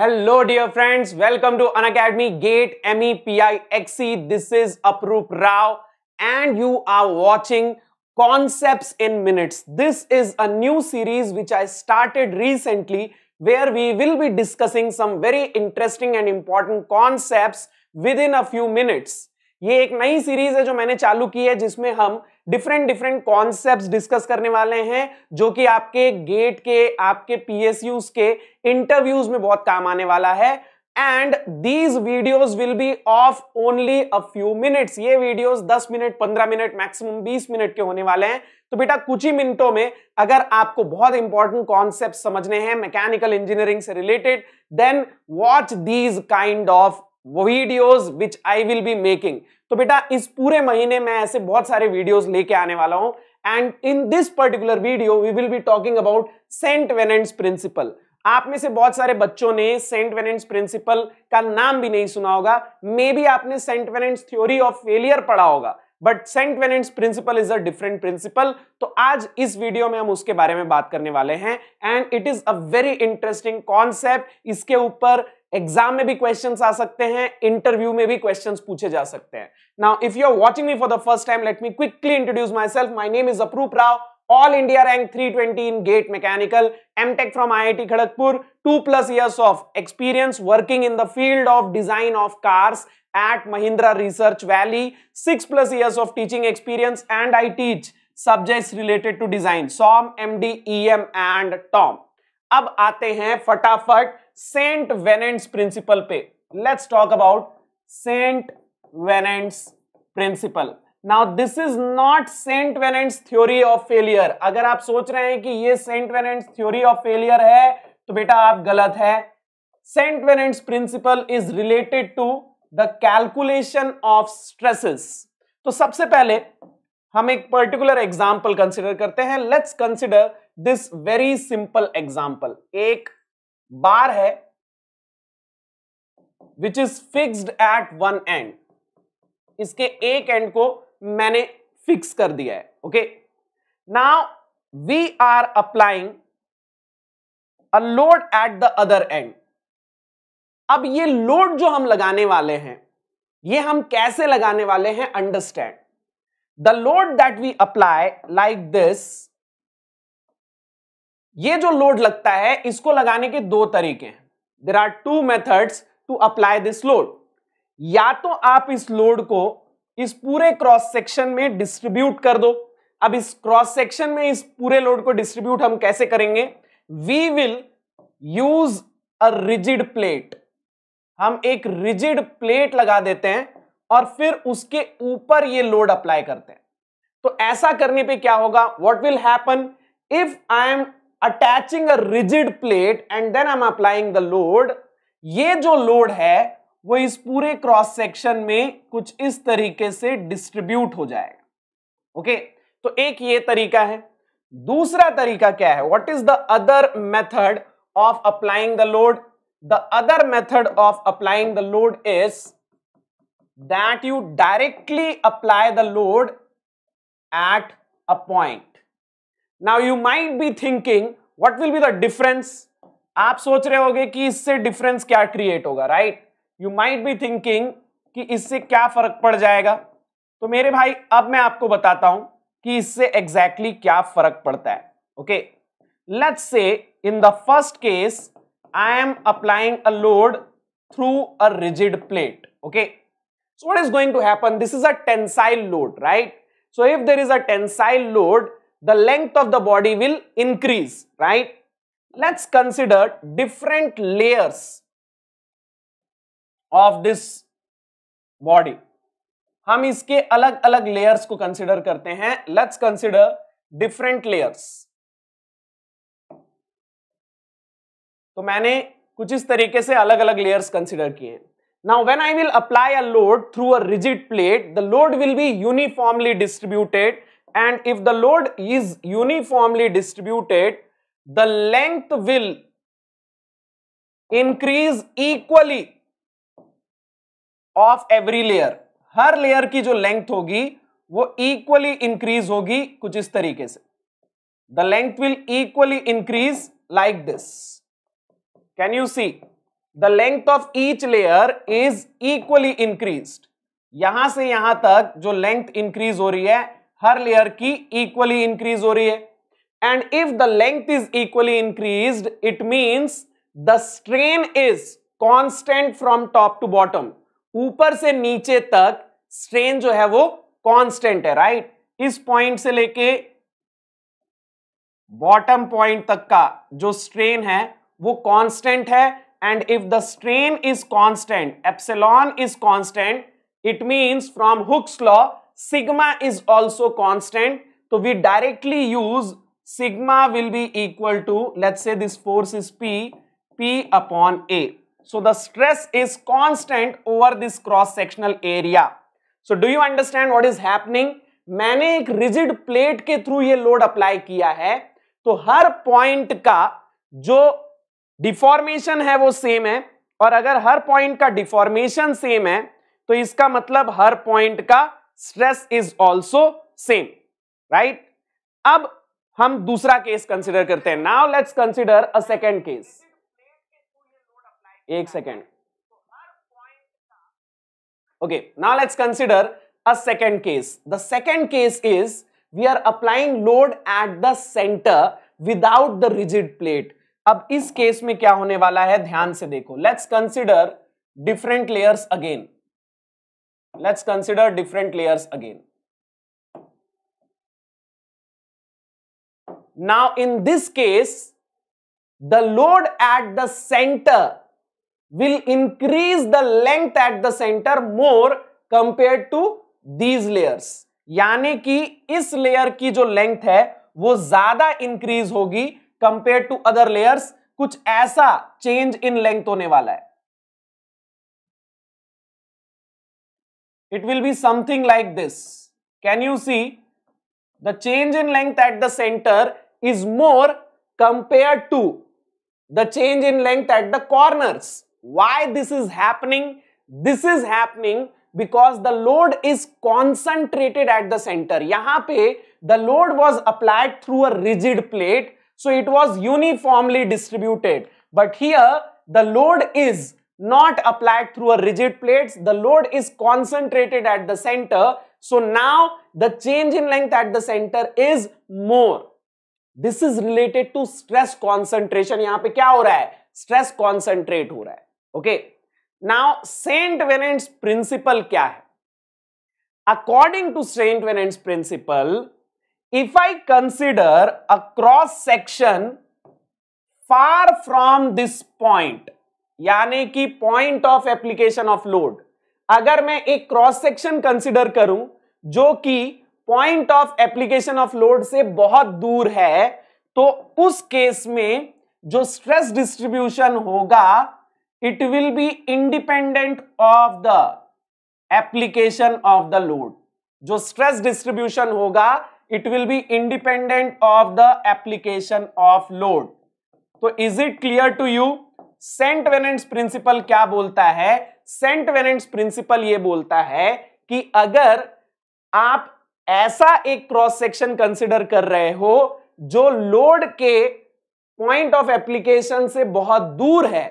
Hello dear friends welcome to Unacademy GATE M E P I एक्सी this is Aparup Rao and you are watching concepts in minutes this is a new series which I started recently where we will be discussing some very interesting and important concept within a few minutes ये एक नई series है जो मैंने चालू की है जिसमें हम डिफरेंट डिफरेंट कॉन्सेप्ट डिस्कस करने वाले हैं जो कि आपके गेट के आपके पीएसयूज के इंटरव्यूज में बहुत काम आने वाला है and these videos will be of only a few minutes ये videos 10 minute 15 minute maximum 20 minute के होने वाले हैं तो बेटा कुछ ही मिनटों में अगर आपको बहुत इंपॉर्टेंट कॉन्सेप्ट समझने हैं मैकेनिकल इंजीनियरिंग से related then watch these kind of videos which I will be making तो बेटा इस पूरे महीने में ऐसे बहुत सारे वीडियोस लेके आने वाला हूं and in this particular video we will be talking about Saint Venant's principle आप में से बहुत सारे बच्चों ने सेंट वेनेंट्स प्रिंसिपल का नाम भी नहीं सुना होगा मे बी आपने Saint Venant's theory of failure पढ़ा होगा but Saint Venant's principle is a different principle तो आज इस वीडियो में हम उसके बारे में बात करने वाले हैं and it is a very interesting concept इसके ऊपर एग्जाम में भी क्वेश्चन आ सकते हैं इंटरव्यू में भी क्वेश्चन पूछे जा सकते हैं now if you are watching me for the first time let me quickly introduce myself my name is Aparup Rao all India rank 320 in GATE mechanical MTech from IIT Kharagpur two plus years of experience working in the field of design of cars at Mahindra Research Valley six plus years of teaching experience and I teach subjects related to design SOM, MD, M and Tom अब आते हैं फटाफट Saint Venant's principle पे let's talk about Saint Venant's principle now this is not Saint Venant's theory of failure अगर आप सोच रहे हैं कि ये Saint Venant's theory of failure है तो बेटा आप गलत है Saint Venant's principle is related to the calculation of stresses तो सबसे पहले हम एक पर्टिकुलर एग्जाम्पल कंसिडर करते हैं let's consider this very simple example एक बार है which is fixed at one end इसके एक एंड को मैंने फिक्स कर दिया है okay now we are applying a load at the other end अब ये लोड जो हम लगाने वाले हैं ये हम कैसे लगाने वाले हैं understand the load that we apply like this ये जो लोड लगता है इसको लगाने के दो तरीके हैं there are two methods to apply this load या तो आप इस लोड को इस पूरे क्रॉस सेक्शन में डिस्ट्रीब्यूट कर दो अब इस क्रॉस सेक्शन में इस पूरे लोड को डिस्ट्रीब्यूट हम कैसे करेंगे we will use a rigid plate हम एक रिजिड प्लेट लगा देते हैं और फिर उसके ऊपर ये लोड अप्लाई करते हैं तो ऐसा करने पे क्या होगा what will happen if I am attaching a rigid plate and then I am applying the load ये जो लोड है वो इस पूरे क्रॉस सेक्शन में कुछ इस तरीके से डिस्ट्रीब्यूट हो जाएगा ओके okay? तो एक ये तरीका है दूसरा तरीका क्या है what is the other method of applying the load the other method of applying the load is that you directly apply the load at a point now you might be thinking what will be the difference आप सोच रहे होगे कि इससे difference क्या create होगा right you might be thinking कि इससे क्या फर्क पड़ जाएगा तो मेरे भाई अब मैं आपको बताता हूं कि इससे एग्जैक्टली exactly क्या फर्क पड़ता है okay let's say in the first case I am applying a load through a rigid plate okay so what is going to happen this is a tensile load right so if there is a tensile load the length of the body will increase right let's consider different layers of this body हम इसके अलग अलग layers को consider करते हैं let's consider different layers तो मैंने कुछ इस तरीके से अलग अलग लेयर्स कंसिडर किए now when I will apply a load through a rigid plate the load will be uniformly distributed and if the load is uniformly distributed the length will increase equally of every layer हर layer की जो length होगी वो equally increase होगी कुछ इस तरीके से the length will equally increase like this can you see the length of each layer is equally increase यहां से यहां तक जो लेंथ इंक्रीज हो रही है हर लेयर की इक्वली इंक्रीज हो रही है and if the length is equally increase it means the strain is constant from top to bottom ऊपर से नीचे तक स्ट्रेन जो है वो कॉन्स्टेंट है राइट right? इस पॉइंट से लेके बॉटम पॉइंट तक का जो स्ट्रेन है वो कॉन्स्टेंट है and if the strain is constant epsilon is constant it means from Hooke's law sigma is also constant. So we directly use sigma will be equal to, let's say this force is P, P upon A. So the stress is constant over this cross-sectional area. So do you understand what is happening? मैंने एक rigid plate के through ये load apply किया है तो हर point का जो deformation है वो सेम है और अगर हर पॉइंट का डिफॉर्मेशन सेम है तो इसका मतलब हर पॉइंट का stress is also same right अब हम दूसरा केस कंसिडर करते हैं now let's consider a second case एक second okay now let's consider a second case the second case is we are applying load at the center without the rigid plate अब इस case में क्या होने वाला है ध्यान से देखो let's consider different layers again let's consider different layers again. Now in this case, the load at the center will increase the length at the center more compared to these layers. यानी कि इस layer की जो length है वो ज्यादा increase होगी compare to other layers कुछ ऐसा चेंज इन लेंथ होने वाला है it will be something like this. Can you see? The change in length at the center is more compared to the change in length at the corners. Why this is happening? This is happening because the load is concentrated at the center. यहाँ pe the load was applied through a rigid plate so it was uniformly distributed. But here the load is not applied through a rigid plates. The load is concentrated at the center. So now the change in length at the center is more. This is related to stress concentration. Yahan pe kya Stress concentrate ho hai. Okay. Now Saint Venant's principle kya hai? According to Saint Venant's principle, if I consider a cross section far from this point, यानी कि point of application of load अगर मैं एक cross section consider करूं जो कि point of application of load से बहुत दूर है तो उस केस में जो स्ट्रेस डिस्ट्रीब्यूशन होगा it will be independent of the application of the load जो स्ट्रेस डिस्ट्रीब्यूशन होगा it will be independent of the application of load तो is it clear to you Saint Venant's principle क्या बोलता है Saint Venant's principal ये बोलता है कि अगर आप ऐसा एक क्रॉस सेक्शन कंसिडर कर रहे हो जो लोड के पॉइंट ऑफ एप्लीकेशन से बहुत दूर है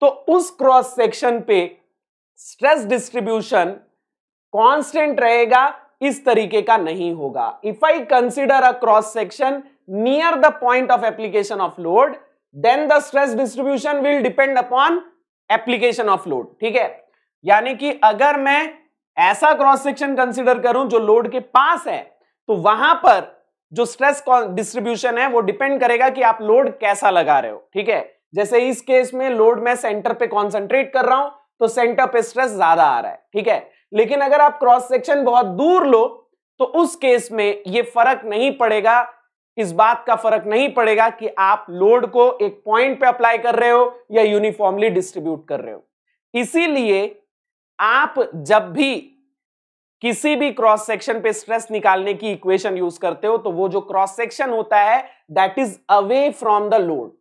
तो उस क्रॉस सेक्शन पे स्ट्रेस डिस्ट्रीब्यूशन कांस्टेंट रहेगा इस तरीके का नहीं होगा if I consider a cross section near the point of application of load then the stress distribution will depend upon application of load ठीक है यानी कि अगर मैं ऐसा क्रॉस सेक्शन कंसिडर करूं जो लोड के पास है तो वहां पर जो स्ट्रेस डिस्ट्रीब्यूशन है वो डिपेंड करेगा कि आप लोड कैसा लगा रहे हो ठीक है जैसे इस केस में लोड में सेंटर पे कॉन्सेंट्रेट कर रहा हूं तो सेंटर पे स्ट्रेस ज्यादा आ रहा है ठीक है लेकिन अगर आप क्रॉस सेक्शन बहुत दूर लो तो उस केस में ये फर्क नहीं पड़ेगा इस बात का फर्क नहीं पड़ेगा कि आप लोड को एक पॉइंट पे अप्लाई कर रहे हो या यूनिफॉर्मली डिस्ट्रीब्यूट कर रहे हो इसीलिए आप जब भी किसी भी क्रॉस सेक्शन पे स्ट्रेस निकालने की इक्वेशन यूज करते हो तो वो जो क्रॉस सेक्शन होता है that is away from the load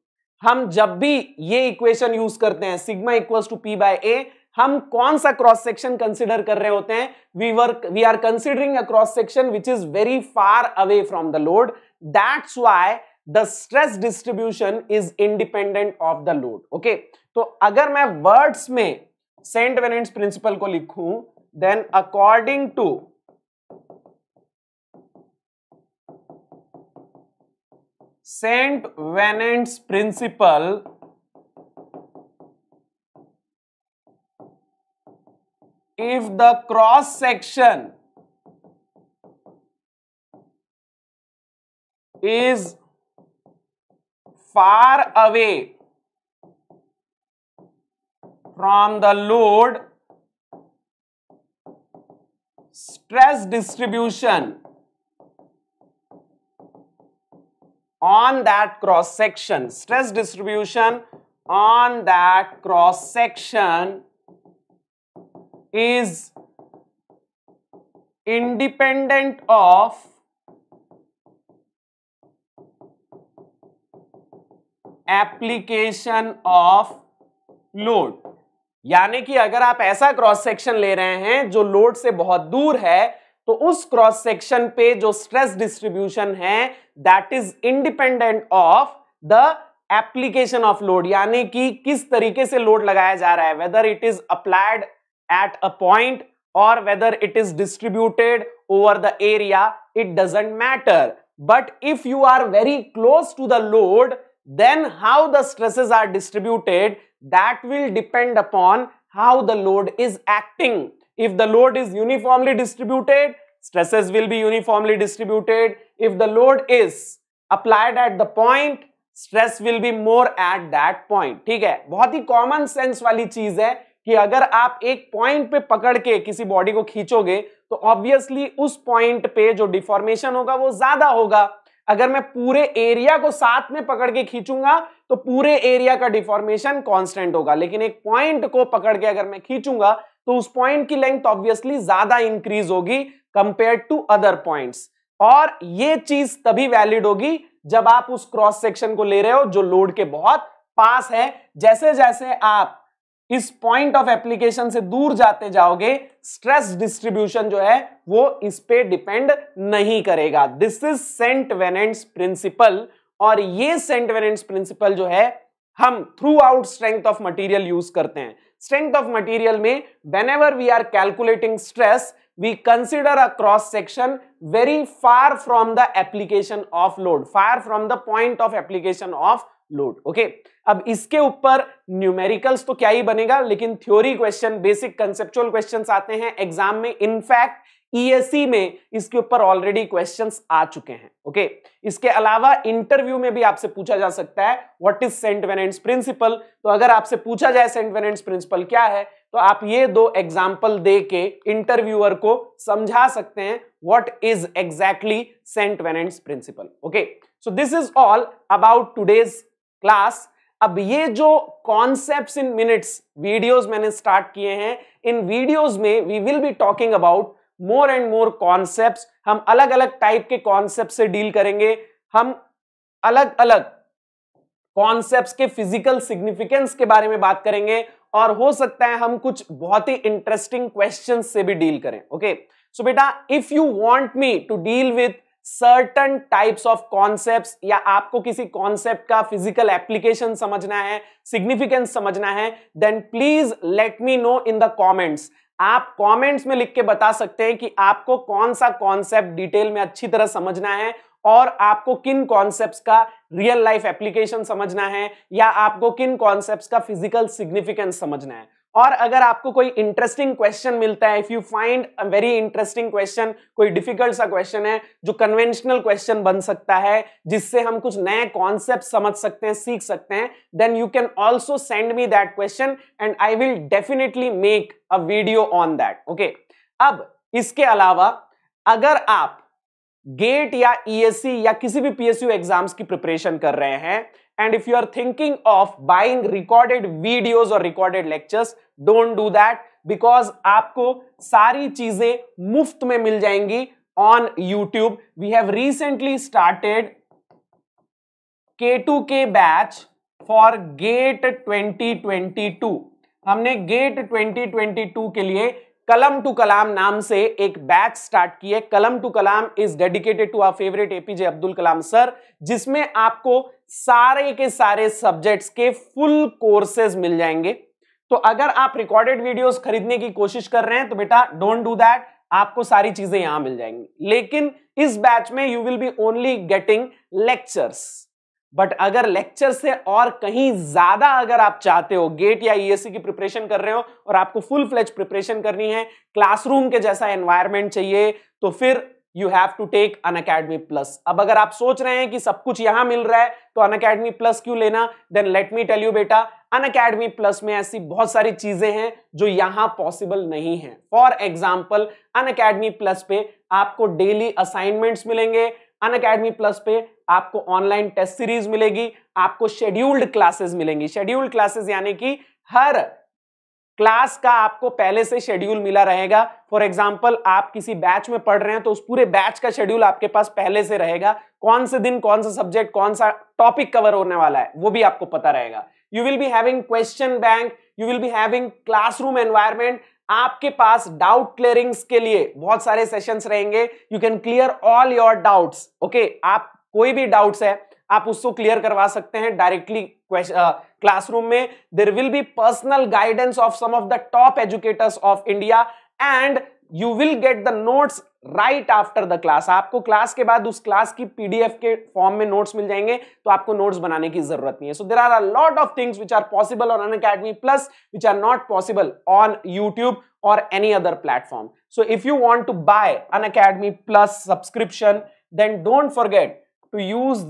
हम जब भी ये इक्वेशन यूज करते हैं sigma equals to P by A हम कौन सा क्रॉस सेक्शन कंसिडर कर रहे होते हैं we work we are considering a cross section which is very far away from the load that's why the stress distribution is independent of the load okay तो अगर मैं वर्ड्स में Saint Venant's principle को लिखूं then according to Saint Venant's principle if the cross section is far away from the load stress distribution on that cross section stress distribution on that cross section is independent of application of load यानी कि अगर आप ऐसा cross section ले रहे हैं जो load से बहुत दूर है तो उस क्रॉस सेक्शन पे जो स्ट्रेस डिस्ट्रीब्यूशन है that is independent of the application of load यानी कि किस तरीके से लोड लगाया जा रहा है whether it is applied at a point और whether it is distributed over the area it doesn't matter but if you are very close to the load then how the stresses are distributed that will depend upon how the load is acting if the load is uniformly distributed stresses will be uniformly distributed if the load is applied at the point stress will be more at that point theek hai bahut hi common sense wali cheez hai कि अगर आप एक point पे पकड़ के किसी body को खींचोगे तो ऑब्वियसली उस पॉइंट पे जो डिफॉर्मेशन होगा वो ज्यादा होगा अगर मैं पूरे एरिया को साथ में पकड़ के खींचूंगा तो पूरे एरिया का डिफॉर्मेशन कांस्टेंट होगा लेकिन एक पॉइंट को पकड़ के अगर मैं खींचूंगा तो उस पॉइंट की लेंथ ऑब्वियसली ज्यादा इंक्रीज होगी कंपेयर टू अदर पॉइंट्स और ये चीज तभी वैलिड होगी जब आप उस क्रॉस सेक्शन को ले रहे हो जो लोड के बहुत पास है जैसे जैसे आप इस पॉइंट ऑफ एप्लीकेशन से दूर जाते जाओगे स्ट्रेस डिस्ट्रीब्यूशन जो है वो इस पे डिपेंड नहीं करेगा this is Saint Venant's principle और ये सेंट वेनेंट्स प्रिंसिपल जो है हम throughout strength of material use करते हैं स्ट्रेंथ ऑफ मटेरियल में whenever we are calculating stress we consider a cross section very far from the application of load far from the point of application of load okay अब इसके ऊपर numericals तो क्या ही बनेगा लेकिन theory question basic conceptual question आते हैं एग्जाम में इनफैक्ट ईएससी e e में इसके ऊपर ऑलरेडी क्वेश्चंस आ चुके हैं ओके okay? इसके अलावा इंटरव्यू में भी आपसे पूछा जा सकता है what is Saint Venant's principle तो अगर आपसे पूछा जाए सेंट वेनेंट्स प्रिंसिपल क्या है तो आप ये दो एग्जाम्पल दे के इंटरव्यूअर को समझा सकते हैं what is exactly Saint Venant's principle okay so this is all about today's class अब ये जो कॉन्सेप्ट्स इन मिनट्स वीडियोस मैंने स्टार्ट किए हैं इन वीडियोस में we will be talking about more and more concepts हम अलग अलग टाइप के कॉन्सेप्ट से डील करेंगे हम अलग अलग कॉन्सेप्ट के फिजिकल सिग्निफिकेंस के बारे में बात करेंगे और हो सकता है हम कुछ बहुत ही इंटरेस्टिंग क्वेश्चन से भी डील करें ओके सो बेटा if you want me to deal with certain types of concept या आपको किसी कॉन्सेप्ट का फिजिकल एप्लीकेशन समझना है सिग्निफिकेंस समझना है then please let me know in the comments आप कॉमेंट्स में लिख के बता सकते हैं कि आपको कौन सा कॉन्सेप्ट डिटेल में अच्छी तरह समझना है और आपको किन कॉन्सेप्ट्स का रियल लाइफ एप्लीकेशन समझना है या आपको किन कॉन्सेप्ट्स का फिजिकल सिग्निफिकेंस समझना है और अगर आपको कोई इंटरेस्टिंग क्वेश्चन मिलता है if you find a very interesting question कोई डिफिकल्ट सा क्वेश्चन है जो कन्वेंशनल क्वेश्चन बन सकता है जिससे हम कुछ नए कॉन्सेप्ट समझ सकते हैं सीख सकते हैं then you can also send me that question and I will definitely make a video on that okay अब इसके अलावा अगर आप गेट या ई e या किसी भी पीएसयू एग्जाम्स की प्रिपरेशन कर रहे हैं And if you are thinking of buying recorded videos or recorded lectures, don't do that because आपको सारी चीजें मुफ्त में मिल जाएंगी on YouTube. We have recently started K2K batch for GATE 2022. हमने GATE 2022 के लिए कलम टू कलाम नाम से एक बैच स्टार्ट की है Kalam to Kalam is dedicated to our favourite A P J Abdul Kalam sir जिसमें आपको सारे के सारे सब्जेक्ट्स के फुल कोर्सेज मिल जाएंगे तो अगर आप रिकॉर्डेड वीडियोस खरीदने की कोशिश कर रहे हैं तो बेटा डोंट डू दैट आपको सारी चीजें यहां मिल जाएंगी लेकिन इस बैच में you will be only getting lectures but अगर लेक्चर से और कहीं ज्यादा अगर आप चाहते हो गेट या ईएससी e की प्रिपरेशन कर रहे हो और आपको फुल फ्लेज प्रिपरेशन करनी है क्लासरूम के जैसा एनवायरमेंट चाहिए तो फिर you have to take Unacademy plus अब अगर आप सोच रहे हैं कि सब कुछ यहां मिल रहा है तो अन अकेडमी प्लस क्यों लेना then let me tell you बेटा अन अकेडमी प्लस में ऐसी बहुत सारी चीजें हैं जो यहां पॉसिबल नहीं है for example Unacademy plus पे आपको डेली असाइनमेंट्स मिलेंगे अन अकेडमी प्लस पे आपको ऑनलाइन टेस्ट सीरीज मिलेगी आपको शेड्यूल्ड क्लासेस मिलेंगी शेड्यूल्ड क्लासेस यानी कि हर क्लास का आपको पहले से शेड्यूल मिला रहेगा फॉर एग्जाम्पल आप किसी बैच में पढ़ रहे हैं तो उस पूरे बैच का शेड्यूल आपके पास पहले से रहेगा कौन से दिन कौन सा सब्जेक्ट कौन सा टॉपिक कवर होने वाला है वो भी आपको पता रहेगा you will be having question bank you will be having classroom environment आपके पास डाउट क्लियरिंग्स के लिए बहुत सारे सेशंस रहेंगे you can clear all your doubts okay आप कोई भी डाउट्स है आप उसको क्लियर करवा सकते हैं डायरेक्टली क्लासरूम में there will be personal guidance of some of the top educators of India and you will get the notes right after the class आपको क्लास के बाद उस क्लास की पीडीएफ के फॉर्म में नोट्स मिल जाएंगे तो आपको नोट्स बनाने की जरूरत नहीं है so there are a lot of things which are possible on Unacademy plus which are not possible on YouTube or any other platform so if you want to buy Unacademy plus subscription then don't forget to use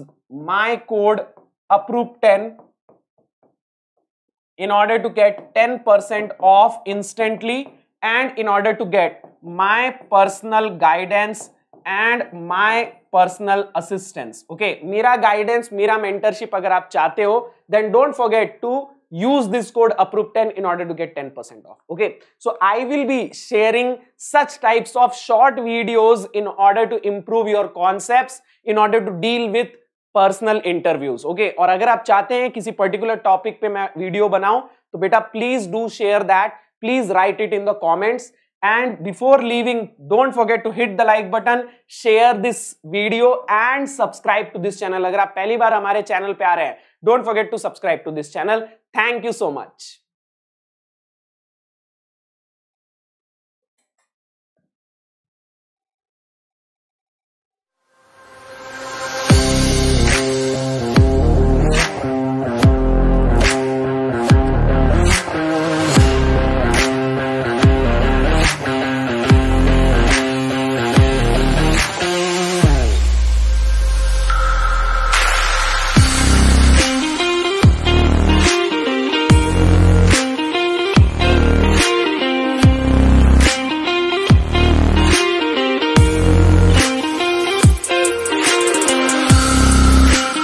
my code approve ten in order to get 10% off instantly and in order to get my personal guidance and my personal assistance, Mira guidance, Mira mentorship, mentorship अगर आप चाहते then don't forget to use this code approve10 in order to get 10% off okay so i will be sharing such types of short videos in order to improve your concepts in order to deal with personal interviews okay और अगर आप चाहते हैं किसी particular topic पे मैं video बनाऊं तो बेटा please do share that please write it in the comments and before leaving don't forget to hit the like button share this video and subscribe to this channel अगर आप पहली बार हमारे channel पे आ रहे हैं don't forget to subscribe to this channel thank you so much